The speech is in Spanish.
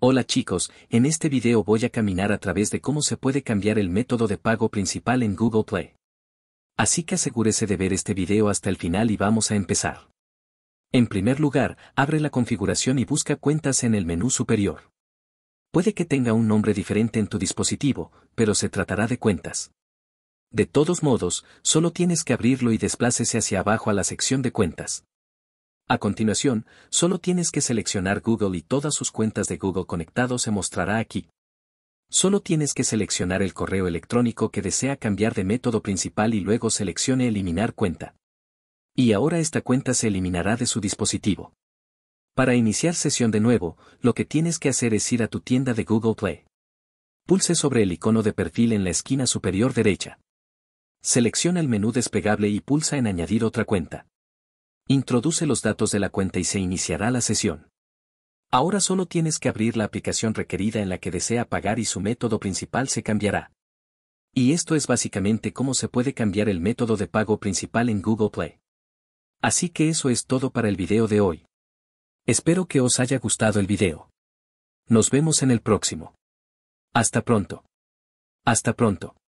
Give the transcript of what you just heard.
Hola chicos, en este video voy a caminar a través de cómo se puede cambiar el método de pago principal en Google Play. Así que asegúrese de ver este video hasta el final y vamos a empezar. En primer lugar, abre la configuración y busca cuentas en el menú superior. Puede que tenga un nombre diferente en tu dispositivo, pero se tratará de cuentas. De todos modos, solo tienes que abrirlo y desplácese hacia abajo a la sección de cuentas. A continuación, solo tienes que seleccionar Google y todas sus cuentas de Google conectado se mostrará aquí. Solo tienes que seleccionar el correo electrónico que desea cambiar de método principal y luego seleccione Eliminar cuenta. Y ahora esta cuenta se eliminará de su dispositivo. Para iniciar sesión de nuevo, lo que tienes que hacer es ir a tu tienda de Google Play. Pulse sobre el icono de perfil en la esquina superior derecha. Selecciona el menú desplegable y pulsa en Añadir otra cuenta. Introduce los datos de la cuenta y se iniciará la sesión. Ahora solo tienes que abrir la aplicación requerida en la que desea pagar y su método principal se cambiará. Y esto es básicamente cómo se puede cambiar el método de pago principal en Google Play. Así que eso es todo para el video de hoy. Espero que os haya gustado el video. Nos vemos en el próximo. Hasta pronto. Hasta pronto.